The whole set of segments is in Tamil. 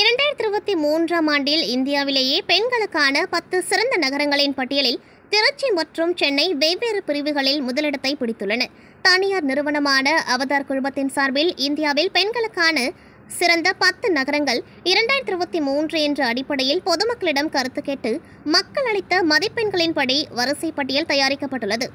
இரண்டாயிரத்தி இருபத்தி மூன்றாம் ஆண்டில் இந்தியாவிலேயே பெண்களுக்கான பத்து சிறந்த நகரங்களின் பட்டியலில் திருச்சி மற்றும் சென்னை வெவ்வேறு பிரிவுகளில் முதலிடத்தை பிடித்துள்ளன தனியார் நிறுவனமான அவதார் குழுமத்தின் சார்பில் இந்தியாவில் பெண்களுக்கான சிறந்த பத்து நகரங்கள் இரண்டாயிரத்தி இருபத்தி மூன்று என்ற அடிப்படையில் பொதுமக்களிடம் கருத்து கேட்டு மக்கள் அளித்த மதிப்பெண்களின்படி வரிசை பட்டியல் தயாரிக்கப்பட்டுள்ளது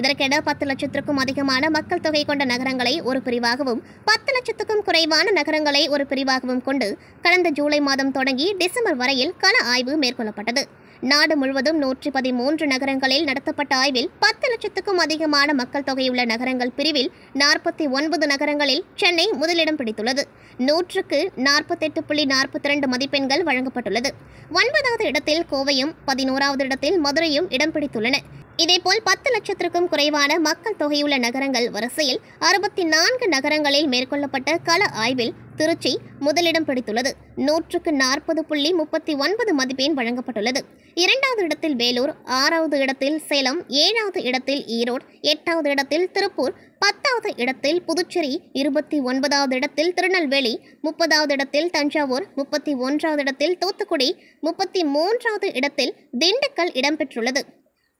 இதற்கென பத்து லட்சத்திற்கும் அதிகமான மக்கள் தொகை கொண்ட நகரங்களை ஒரு பிரிவாகவும் பத்து லட்சத்துக்கும் குறைவான நகரங்களை ஒரு பிரிவாகவும் கொண்டு கடந்த ஜூலை மாதம் தொடங்கி டிசம்பர் வரையில் கன ஆய்வு மேற்கொள்ளப்பட்டது நாடு முழுவதும் நூற்றி பதிமூன்று நகரங்களில் நடத்தப்பட்ட ஆய்வில் பத்து லட்சத்துக்கும் அதிகமான மக்கள் தொகையுள்ள நகரங்கள் பிரிவில் நாற்பத்தி ஒன்பது நகரங்களில் சென்னை முதலிடம் பிடித்துள்ளது நூற்றுக்கு நாற்பத்தெட்டு புள்ளி நாற்பத்தி ரெண்டு மதிப்பெண்கள் வழங்கப்பட்டுள்ளது ஒன்பதாவது இடத்தில் கோவையும் பதினோராவது இடத்தில் மதுரையும் இடம் பிடித்துள்ளன இதேபோல் பத்து லட்சத்திற்கும் குறைவான மக்கள் தொகையுள்ள நகரங்கள் வரிசையில் அறுபத்தி நான்கு நகரங்களில் மேற்கொள்ளப்பட்ட கள ஆய்வில் திருச்சி முதலிடம் பிடித்துள்ளது நூற்றுக்கு நாற்பது புள்ளி முப்பத்தி ஒன்பது மதிப்பெண் வழங்கப்பட்டுள்ளது இரண்டாவது இடத்தில் வேலூர் ஆறாவது இடத்தில் சேலம் ஏழாவது இடத்தில் ஈரோடு எட்டாவது இடத்தில் திருப்பூர் பத்தாவது இடத்தில் புதுச்சேரி இருபத்தி ஒன்பதாவது இடத்தில் திருநெல்வேலி முப்பதாவது இடத்தில் தஞ்சாவூர் முப்பத்தி ஒன்றாவது இடத்தில் தூத்துக்குடி முப்பத்தி மூன்றாவது இடத்தில் திண்டுக்கல் இடம்பெற்றுள்ளது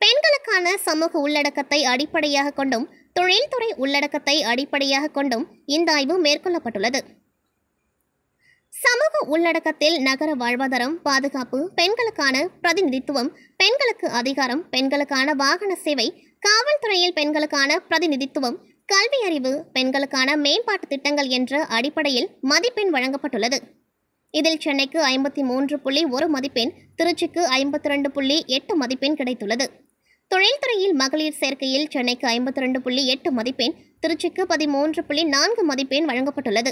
பெண்களுக்கான சமூக உள்ளடக்கத்தை அடிப்படையாக கொண்டும் தொழில்துறை உள்ளடக்கத்தை அடிப்படையாக கொண்டும் இந்த ஆய்வு மேற்கொள்ளப்பட்டுள்ளது சமூக உள்ளடக்கத்தில் நகர வாழ்வாதாரம் பாதுகாப்பு பெண்களுக்கான பிரதிநிதித்துவம் பெண்களுக்கு அதிகாரம் பெண்களுக்கான வாகன சேவை காவல்துறையில் பெண்களுக்கான பிரதிநிதித்துவம் கல்வி அறிவு பெண்களுக்கான மேம்பாட்டு திட்டங்கள் என்ற அடிப்படையில் மதிப்பெண் வழங்கப்பட்டுள்ளது இதில் சென்னைக்கு ஐம்பத்தி மூன்று புள்ளி ஒரு மதிப்பெண் திருச்சிக்கு ஐம்பத்தி ரெண்டு புள்ளி எட்டு மதிப்பெண் கிடைத்துள்ளது தொழில்துறையில் மகளிர் சேர்க்கையில் சென்னைக்கு ஐம்பத்தி ரெண்டு புள்ளி எட்டு மதிப்பெண் திருச்சிக்கு பதிமூன்று புள்ளி நான்கு மதிப்பெண் வழங்கப்பட்டுள்ளது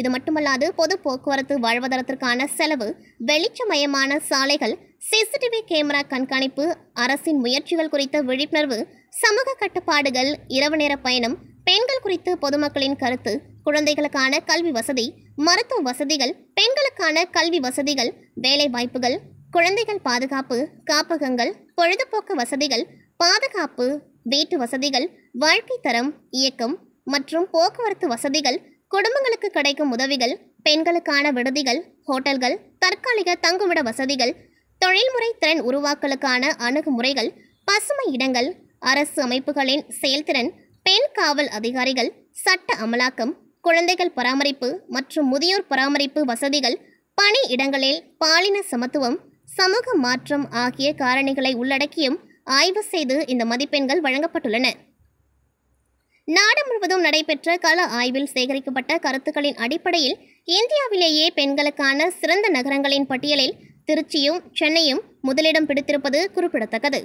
இது மட்டுமல்லாது பொது போக்குவரத்து வாழ்வதரத்திற்கான செலவு வெளிச்சமயமான சாலைகள் சிசிடிவி கேமரா கண்காணிப்பு அரசின் முயற்சிகள் குறித்த விழிப்புணர்வு சமூக கட்டுப்பாடுகள் இரவு நேர பயணம் பெண்கள் குறித்து பொதுமக்களின் கருத்து குழந்தைகளுக்கான கல்வி வசதி மருத்துவ வசதிகள் பெண்களுக்கான கல்வி வசதிகள் வேலை வாய்ப்புகள் குழந்தைகள் பாதுகாப்பு காப்பகங்கள் பொழுதுபோக்கு வசதிகள் பாதுகாப்பு வீட்டு வசதிகள் வாழ்க்கை தரம் இயக்கம் மற்றும் போக்குவரத்து வசதிகள் குடும்பங்களுக்கு கிடைக்கும் உதவிகள் பெண்களுக்கான விடுதிகள் ஹோட்டல்கள் தற்காலிக தங்குமிட வசதிகள் தொழில்முறை திறன் உருவாக்கலுக்கான அணுகுமுறைகள் பசுமை இடங்கள் அரசு அமைப்புகளின் செயல்திறன் பெண் காவல் அதிகாரிகள் சட்ட அமலாக்கம் குழந்தைகள் பராமரிப்பு மற்றும் முதியோர் பராமரிப்பு வசதிகள் பணி இடங்களில் பாலின சமத்துவம் சமூக மாற்றம் ஆகிய காரணிகளை உள்ளடக்கியும் ஆய்வு செய்து இந்த மதிப்பெண்கள் வழங்கப்பட்டுள்ளன நாடு முழுவதும் நடைபெற்ற கள ஆய்வில் சேகரிக்கப்பட்ட கருத்துக்களின் அடிப்படையில் இந்தியாவிலேயே பெண்களுக்கான சிறந்த நகரங்களின் பட்டியலில் திருச்சியும் சென்னையும் முதலிடம் பிடித்திருப்பது குறிப்பிடத்தக்கது